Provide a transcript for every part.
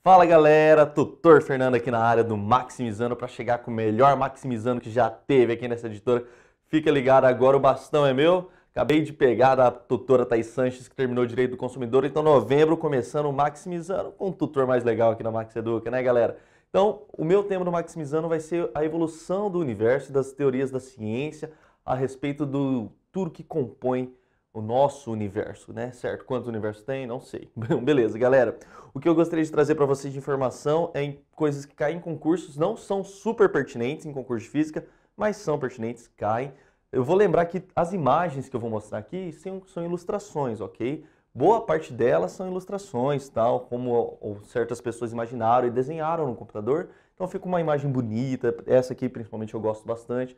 Fala galera, tutor Fernando aqui na área do Maximizando para chegar com o melhor Maximizando que já teve aqui nessa editora. Fica ligado, agora o bastão é meu. Acabei de pegar da tutora Thais Sanches, que terminou Direito do Consumidor. Então, novembro, começando o Maximizando com um tutor mais legal aqui na Max Educa, né galera? Então, o meu tema do Maximizando vai ser a evolução do universo e das teorias da ciência a respeito do tudo que compõe o nosso universo, né? Certo? Quantos universos tem? Não sei. Beleza, galera. O que eu gostaria de trazer para vocês de informação é em coisas que caem em concursos, não são super pertinentes em concurso de física, mas são pertinentes, caem. Eu vou lembrar que as imagens que eu vou mostrar aqui são, são ilustrações, ok? Boa parte delas são ilustrações, tal, como certas pessoas imaginaram e desenharam no computador. Então fica uma imagem bonita, essa aqui principalmente eu gosto bastante.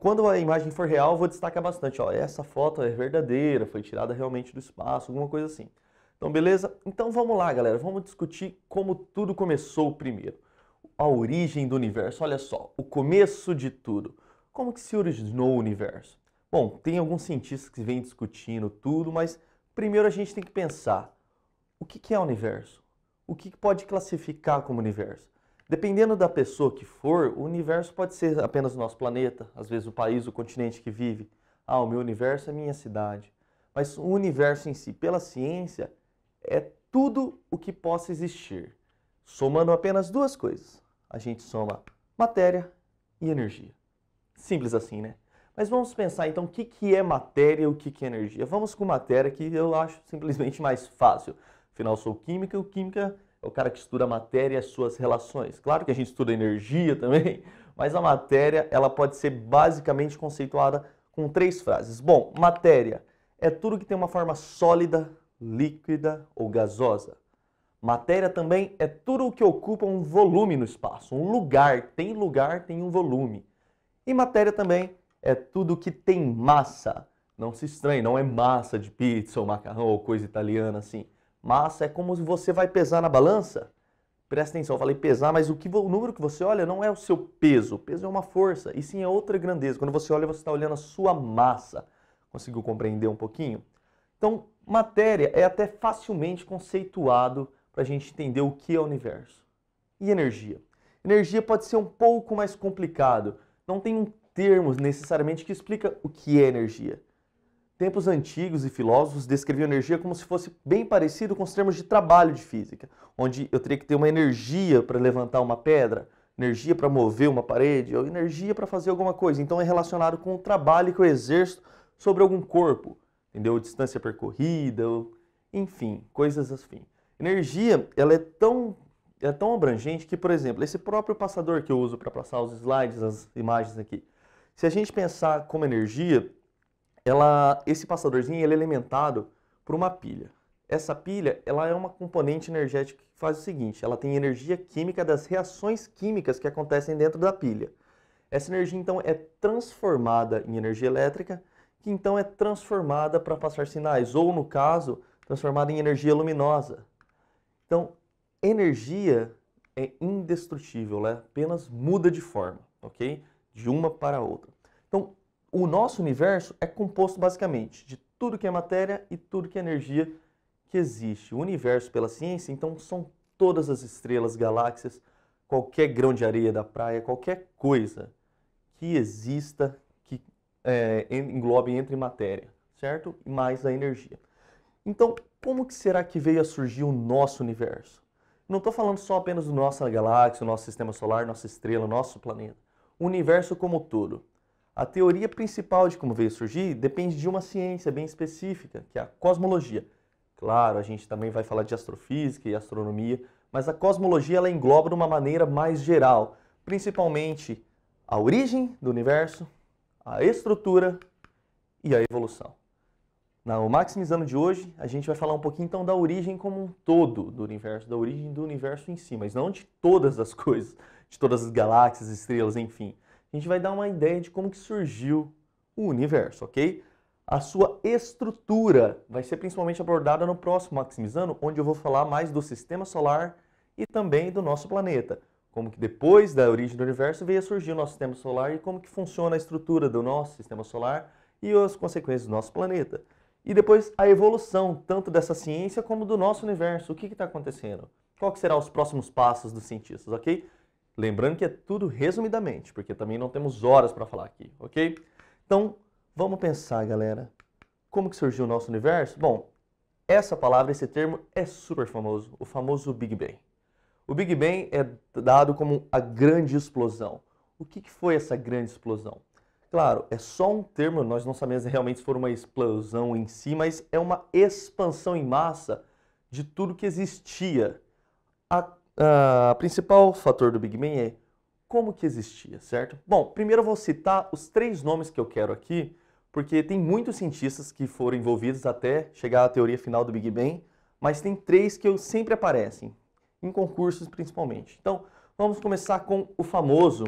Quando a imagem for real, eu vou destacar bastante. Ó, essa foto é verdadeira, foi tirada realmente do espaço, alguma coisa assim. Então, beleza? Então vamos lá, galera. Vamos discutir como tudo começou primeiro. A origem do universo. Olha só, o começo de tudo. Como que se originou o universo? Bom, tem alguns cientistas que vêm discutindo tudo, mas primeiro a gente tem que pensar o que, é o universo? O que pode classificar como universo? Dependendo da pessoa que for, o universo pode ser apenas o nosso planeta, às vezes o país, o continente que vive. Ah, o meu universo é minha cidade. Mas o universo em si, pela ciência, é tudo o que possa existir, somando apenas duas coisas. A gente soma matéria e energia. Simples assim, né? Mas vamos pensar então o que, que é matéria e o que, que é energia. Vamos com matéria que eu acho simplesmente mais fácil. Afinal, sou química e o química é é o cara que estuda a matéria e as suas relações. Claro que a gente estuda energia também, mas a matéria ela pode ser basicamente conceituada com três frases. Bom, matéria é tudo que tem uma forma sólida, líquida ou gasosa. Matéria também é tudo o que ocupa um volume no espaço, um lugar. Tem lugar, tem um volume. E matéria também é tudo que tem massa. Não se estranhe, não é massa de pizza ou macarrão ou coisa italiana assim. Mas é como você vai pesar na balança. Presta atenção, eu falei pesar, mas o, que, o número que você olha não é o seu peso. O peso é uma força, e sim é outra grandeza. Quando você olha, você está olhando a sua massa. Conseguiu compreender um pouquinho? Então, matéria é até facilmente conceituado para a gente entender o que é o universo. E energia? Energia pode ser um pouco mais complicado. Não tem um termo necessariamente que explica o que é energia. Tempos antigos e filósofos descreviam energia como se fosse bem parecido com os termos de trabalho de física, onde eu teria que ter uma energia para levantar uma pedra, energia para mover uma parede, ou energia para fazer alguma coisa. Então é relacionado com o trabalho que eu exerço sobre algum corpo, entendeu? Distância percorrida, ou... enfim, coisas assim. Energia, ela é tão é tão abrangente que, por exemplo, esse próprio passador que eu uso para passar os slides, as imagens aqui, se a gente pensar como energia, ela, esse passadorzinho ele é alimentado por uma pilha. Essa pilha ela é uma componente energética que faz o seguinte, ela tem energia química das reações químicas que acontecem dentro da pilha. Essa energia então é transformada em energia elétrica, que então é transformada para passar sinais, ou no caso, transformada em energia luminosa. Então, energia é indestrutível, né? apenas muda de forma, ok? De uma para outra. Então, o nosso universo é composto basicamente de tudo que é matéria e tudo que é energia que existe. O universo, pela ciência, então, são todas as estrelas, galáxias, qualquer grão de areia da praia, qualquer coisa que exista, que é, englobe entre matéria, certo? Mais a energia. Então, como que será que veio a surgir o nosso universo? Não estou falando só apenas do nossa galáxia, do nosso sistema solar, nossa estrela, nosso planeta. O universo como todo. A teoria principal de como veio surgir depende de uma ciência bem específica, que é a cosmologia. Claro, a gente também vai falar de astrofísica e astronomia, mas a cosmologia ela engloba de uma maneira mais geral, principalmente a origem do universo, a estrutura e a evolução. No Maximizando de hoje, a gente vai falar um pouquinho então da origem como um todo do universo, da origem do universo em si, mas não de todas as coisas, de todas as galáxias, estrelas, enfim a gente vai dar uma ideia de como que surgiu o universo, ok? A sua estrutura vai ser principalmente abordada no próximo Maximizando, onde eu vou falar mais do sistema solar e também do nosso planeta. Como que depois da origem do universo veio a surgir o nosso sistema solar e como que funciona a estrutura do nosso sistema solar e as consequências do nosso planeta. E depois a evolução, tanto dessa ciência como do nosso universo. O que está acontecendo? Qual que será os próximos passos dos cientistas, ok? Lembrando que é tudo resumidamente, porque também não temos horas para falar aqui, ok? Então, vamos pensar, galera. Como que surgiu o nosso universo? Bom, essa palavra, esse termo é super famoso, o famoso Big Bang. O Big Bang é dado como a grande explosão. O que, que foi essa grande explosão? Claro, é só um termo, nós não sabemos realmente se for uma explosão em si, mas é uma expansão em massa de tudo que existia. A ah, a principal fator do Big Bang é como que existia, certo? Bom, primeiro eu vou citar os três nomes que eu quero aqui, porque tem muitos cientistas que foram envolvidos até chegar à teoria final do Big Bang, mas tem três que sempre aparecem, em concursos principalmente. Então, vamos começar com o famoso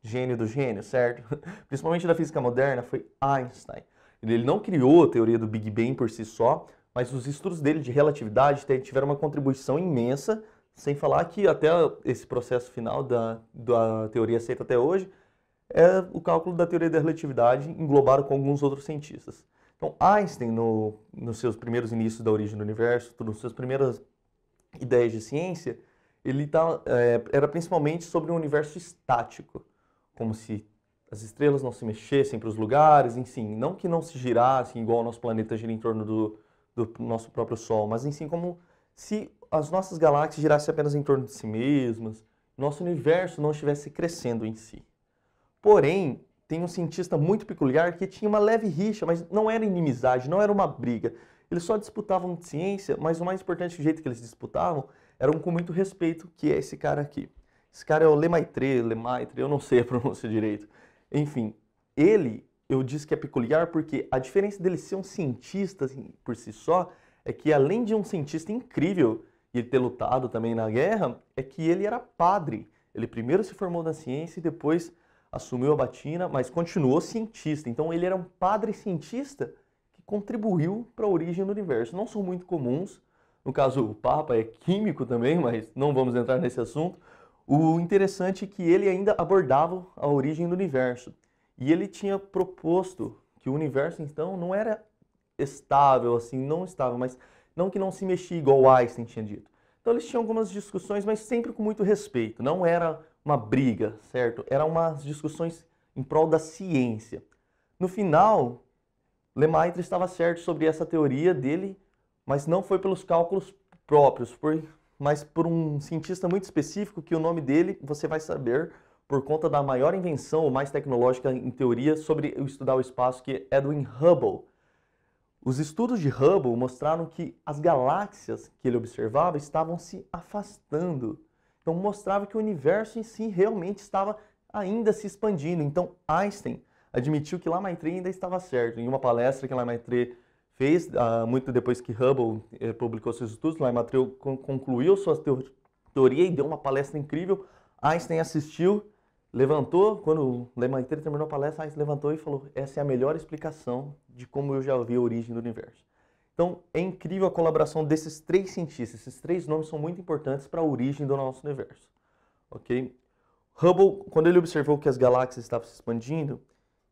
gênio do gênio, certo? Principalmente da física moderna, foi Einstein. Ele não criou a teoria do Big Bang por si só, mas os estudos dele de relatividade tiveram uma contribuição imensa sem falar que até esse processo final da, da teoria aceita até hoje é o cálculo da teoria da relatividade englobado com alguns outros cientistas. Então, Einstein, no, nos seus primeiros inícios da origem do universo, nas suas primeiras ideias de ciência, ele tá, é, era principalmente sobre um universo estático, como se as estrelas não se mexessem para os lugares, enfim, não que não se girassem igual o nosso planeta gira em torno do, do nosso próprio Sol, mas enfim, como se as nossas galáxias girassem apenas em torno de si mesmas, nosso universo não estivesse crescendo em si. Porém, tem um cientista muito peculiar que tinha uma leve rixa, mas não era inimizade, não era uma briga. Eles só disputavam de ciência, mas o mais importante do jeito que eles disputavam era um com muito respeito, que é esse cara aqui. Esse cara é o Lemaitre, Lemaitre, eu não sei a pronúncia direito. Enfim, ele, eu disse que é peculiar porque a diferença dele ser um cientista assim, por si só é que além de um cientista incrível, e ele ter lutado também na guerra, é que ele era padre. Ele primeiro se formou na ciência e depois assumiu a batina, mas continuou cientista. Então ele era um padre cientista que contribuiu para a origem do universo. Não são muito comuns. No caso, o Papa é químico também, mas não vamos entrar nesse assunto. O interessante é que ele ainda abordava a origem do universo. E ele tinha proposto que o universo, então, não era estável, assim, não estava mas não que não se mexia igual o Einstein tinha dito. Então eles tinham algumas discussões, mas sempre com muito respeito. Não era uma briga, certo? Eram umas discussões em prol da ciência. No final, Lemaitre estava certo sobre essa teoria dele, mas não foi pelos cálculos próprios, foi, mas por um cientista muito específico que o nome dele você vai saber por conta da maior invenção ou mais tecnológica em teoria sobre estudar o espaço que é Edwin Hubble. Os estudos de Hubble mostraram que as galáxias que ele observava estavam se afastando. Então mostrava que o universo em si realmente estava ainda se expandindo. Então Einstein admitiu que Lamaitre ainda estava certo. Em uma palestra que Lamaitre fez, ah, muito depois que Hubble eh, publicou seus estudos, Lamaitre concluiu sua teoria e deu uma palestra incrível. Einstein assistiu, levantou, quando Lamaitre terminou a palestra, Einstein levantou e falou: "Essa é a melhor explicação de como eu já vi a origem do universo. Então, é incrível a colaboração desses três cientistas. Esses três nomes são muito importantes para a origem do nosso universo. OK? Hubble, quando ele observou que as galáxias estavam se expandindo,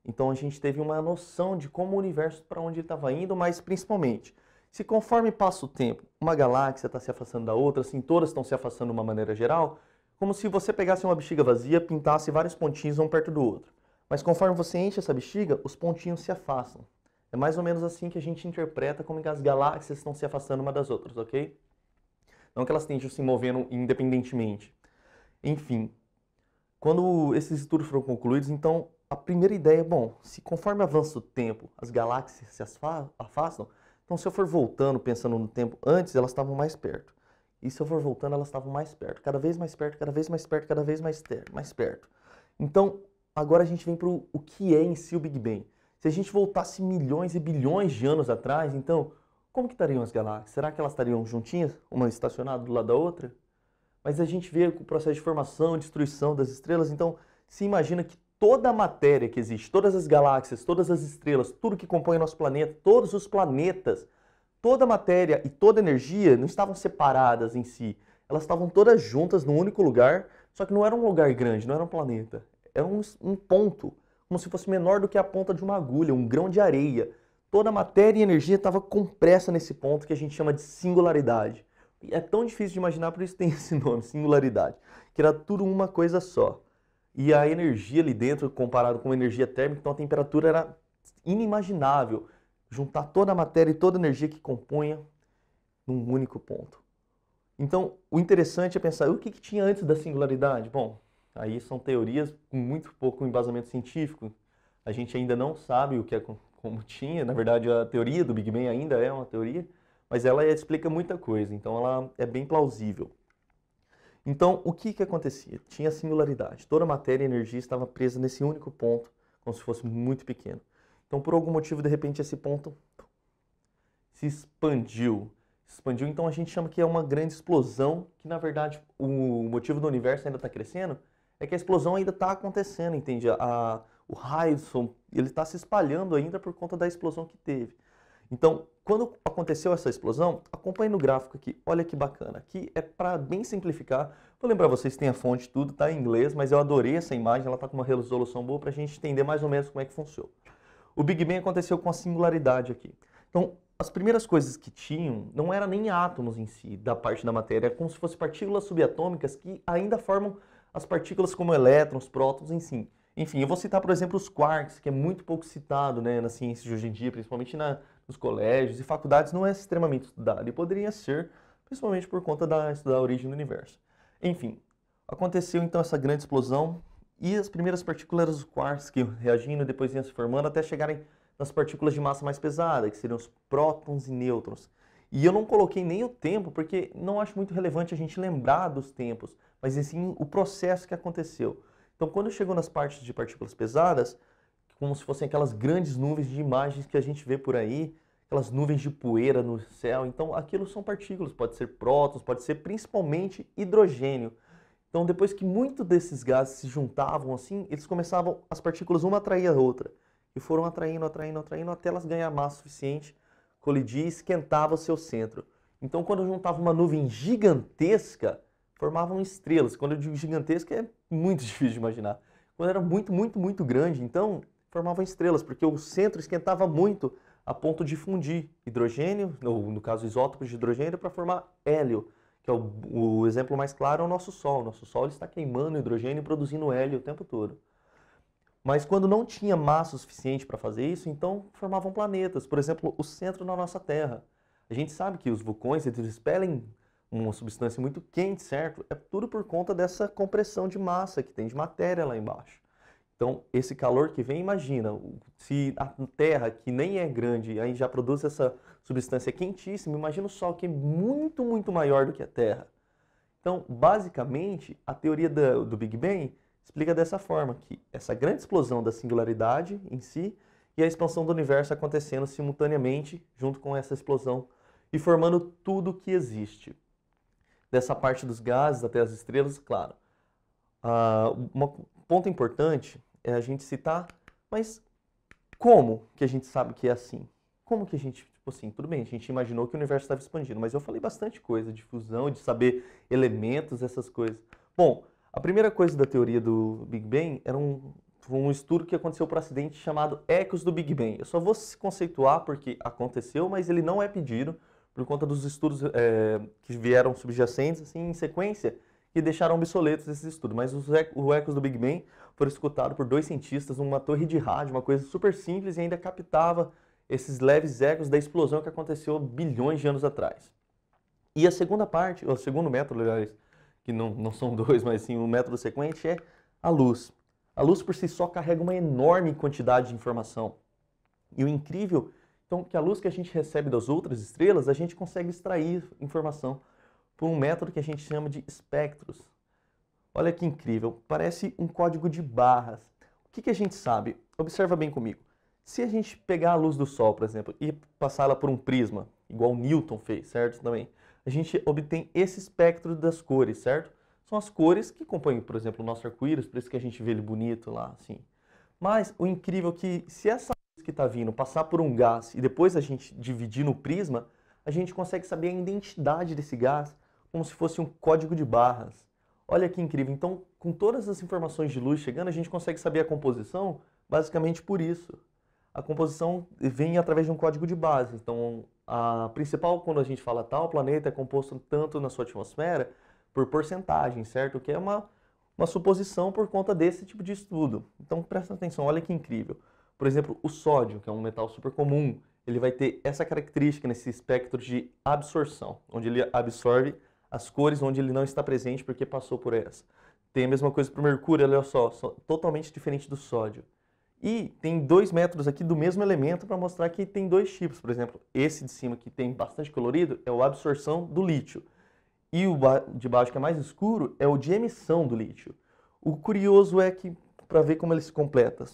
então a gente teve uma noção de como o universo para onde ele estava indo, mas principalmente, se conforme passa o tempo, uma galáxia está se afastando da outra, assim, todas estão se afastando de uma maneira geral, como se você pegasse uma bexiga vazia, pintasse vários pontinhos um perto do outro. Mas conforme você enche essa bexiga, os pontinhos se afastam. É mais ou menos assim que a gente interpreta como as galáxias estão se afastando uma das outras, ok? Não que elas estejam se movendo independentemente. Enfim, quando esses estudos foram concluídos, então a primeira ideia é, bom, se conforme avança o tempo, as galáxias se afastam, então se eu for voltando, pensando no tempo antes, elas estavam mais perto. E se eu for voltando, elas estavam mais perto, cada vez mais perto, cada vez mais perto, cada vez mais, ter, mais perto. Então, agora a gente vem para o que é em si o Big Bang. Se a gente voltasse milhões e bilhões de anos atrás, então, como que estariam as galáxias? Será que elas estariam juntinhas, uma estacionada do lado da outra? Mas a gente vê o processo de formação e destruição das estrelas, então se imagina que toda a matéria que existe, todas as galáxias, todas as estrelas, tudo que compõe o nosso planeta, todos os planetas, toda a matéria e toda a energia não estavam separadas em si. Elas estavam todas juntas num único lugar, só que não era um lugar grande, não era um planeta. Era um, um ponto como se fosse menor do que a ponta de uma agulha, um grão de areia. Toda a matéria e energia estava compressa nesse ponto que a gente chama de singularidade. E é tão difícil de imaginar, por isso tem esse nome, singularidade. Que era tudo uma coisa só. E a energia ali dentro, comparado com a energia térmica, então a temperatura era inimaginável. Juntar toda a matéria e toda a energia que compunha num único ponto. Então, o interessante é pensar o que, que tinha antes da singularidade. Bom, Aí são teorias com muito pouco embasamento científico. A gente ainda não sabe o que é como tinha. Na verdade, a teoria do Big Bang ainda é uma teoria, mas ela explica muita coisa. Então, ela é bem plausível. Então, o que, que acontecia? Tinha singularidade. Toda a matéria e energia estava presa nesse único ponto, como se fosse muito pequeno. Então, por algum motivo, de repente, esse ponto se expandiu. Expandiu, então a gente chama que é uma grande explosão, que na verdade o motivo do universo ainda está crescendo, é que a explosão ainda está acontecendo, entende? A, o raio ele está se espalhando ainda por conta da explosão que teve. Então, quando aconteceu essa explosão, acompanhe no gráfico aqui. Olha que bacana. Aqui é para bem simplificar. Vou lembrar vocês que tem a fonte tudo, está em inglês, mas eu adorei essa imagem, ela está com uma resolução boa para a gente entender mais ou menos como é que funciona. O Big Bang aconteceu com a singularidade aqui. Então, as primeiras coisas que tinham não era nem átomos em si da parte da matéria, é como se fossem partículas subatômicas que ainda formam as partículas como elétrons, prótons, enfim. Enfim, eu vou citar, por exemplo, os quarks, que é muito pouco citado né, na ciência de hoje em dia, principalmente na, nos colégios e faculdades, não é extremamente estudado e poderia ser, principalmente por conta da, da origem do universo. Enfim, aconteceu então essa grande explosão e as primeiras partículas dos quarks que reagindo, depois iam se formando até chegarem nas partículas de massa mais pesada, que seriam os prótons e nêutrons. E eu não coloquei nem o tempo, porque não acho muito relevante a gente lembrar dos tempos, mas sim o processo que aconteceu. Então, quando chegou nas partes de partículas pesadas, como se fossem aquelas grandes nuvens de imagens que a gente vê por aí, aquelas nuvens de poeira no céu. Então, aquilo são partículas, pode ser prótons, pode ser principalmente hidrogênio. Então, depois que muitos desses gases se juntavam assim, eles começavam as partículas uma a atrair a outra e foram atraindo, atraindo, atraindo até elas ganhar massa suficiente colidia e esquentava o seu centro. Então, quando juntava uma nuvem gigantesca, formavam estrelas. Quando eu digo gigantesca, é muito difícil de imaginar. Quando era muito, muito, muito grande, então formavam estrelas, porque o centro esquentava muito a ponto de fundir hidrogênio, ou no caso isótopos de hidrogênio, para formar hélio, que é o, o, exemplo mais claro é o nosso Sol. O nosso Sol está queimando hidrogênio e produzindo hélio o tempo todo. Mas quando não tinha massa suficiente para fazer isso, então formavam planetas. Por exemplo, o centro da nossa Terra. A gente sabe que os vulcões eles expelem uma substância muito quente, certo? É tudo por conta dessa compressão de massa que tem de matéria lá embaixo. Então, esse calor que vem, imagina, se a Terra, que nem é grande, aí já produz essa substância quentíssima, imagina o Sol, que é muito, muito maior do que a Terra. Então, basicamente, a teoria do Big Bang explica dessa forma que essa grande explosão da singularidade em si e a expansão do universo acontecendo simultaneamente junto com essa explosão e formando tudo o que existe. Dessa parte dos gases até as estrelas, claro. Uh, um ponto importante é a gente citar, mas como que a gente sabe que é assim? Como que a gente, tipo assim, tudo bem, a gente imaginou que o universo estava expandindo, mas eu falei bastante coisa de fusão, de saber elementos, essas coisas. Bom, a primeira coisa da teoria do Big Bang era um, um estudo que aconteceu por acidente chamado Ecos do Big Bang. Eu só vou se conceituar porque aconteceu, mas ele não é pedido por conta dos estudos é, que vieram subjacentes, assim, em sequência, que deixaram obsoletos esses estudos. Mas os o Ecos do Big Bang foram escutados por dois cientistas numa torre de rádio, uma coisa super simples e ainda captava esses leves ecos da explosão que aconteceu bilhões de anos atrás. E a segunda parte, o segundo método, aliás, que não, não são dois, mas sim o um método sequente, é a luz. A luz por si só carrega uma enorme quantidade de informação. E o incrível, então, que a luz que a gente recebe das outras estrelas, a gente consegue extrair informação por um método que a gente chama de espectros. Olha que incrível, parece um código de barras. O que, que a gente sabe? Observa bem comigo. Se a gente pegar a luz do Sol, por exemplo, e passá-la por um prisma, igual Newton fez, certo? Também a gente obtém esse espectro das cores, certo? São as cores que compõem, por exemplo, o nosso arco-íris, por isso que a gente vê ele bonito lá, assim. Mas o incrível é que se essa luz que está vindo passar por um gás e depois a gente dividir no prisma, a gente consegue saber a identidade desse gás como se fosse um código de barras. Olha que incrível. Então, com todas as informações de luz chegando, a gente consegue saber a composição basicamente por isso a composição vem através de um código de base. Então, a principal, quando a gente fala tal planeta, é composto tanto na sua atmosfera por porcentagem, certo? Que é uma, uma suposição por conta desse tipo de estudo. Então, presta atenção, olha que incrível. Por exemplo, o sódio, que é um metal super comum, ele vai ter essa característica nesse espectro de absorção, onde ele absorve as cores onde ele não está presente porque passou por essa. Tem a mesma coisa para o mercúrio, olha só, totalmente diferente do sódio. E tem dois métodos aqui do mesmo elemento para mostrar que tem dois tipos. Por exemplo, esse de cima que tem bastante colorido é o absorção do lítio. E o de baixo que é mais escuro é o de emissão do lítio. O curioso é que, para ver como eles se completam,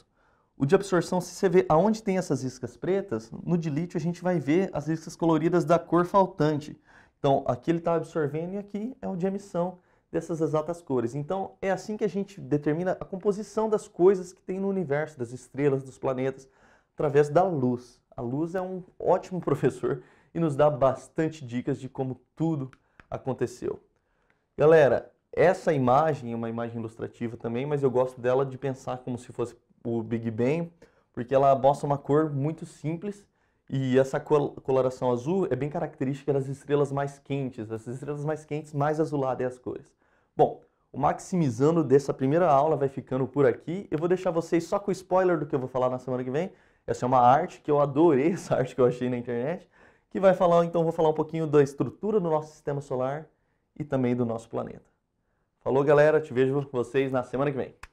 o de absorção, se você vê aonde tem essas iscas pretas, no de lítio a gente vai ver as iscas coloridas da cor faltante. Então, aqui ele está absorvendo e aqui é o de emissão dessas exatas cores. Então, é assim que a gente determina a composição das coisas que tem no universo, das estrelas, dos planetas, através da luz. A luz é um ótimo professor e nos dá bastante dicas de como tudo aconteceu. Galera, essa imagem é uma imagem ilustrativa também, mas eu gosto dela de pensar como se fosse o Big Bang, porque ela mostra uma cor muito simples e essa coloração azul é bem característica das estrelas mais quentes, das estrelas mais quentes mais azuladas é as cores. Bom, o Maximizando dessa primeira aula vai ficando por aqui. Eu vou deixar vocês só com o spoiler do que eu vou falar na semana que vem. Essa é uma arte que eu adorei, essa arte que eu achei na internet, que vai falar, então vou falar um pouquinho da estrutura do nosso sistema solar e também do nosso planeta. Falou, galera, te vejo com vocês na semana que vem.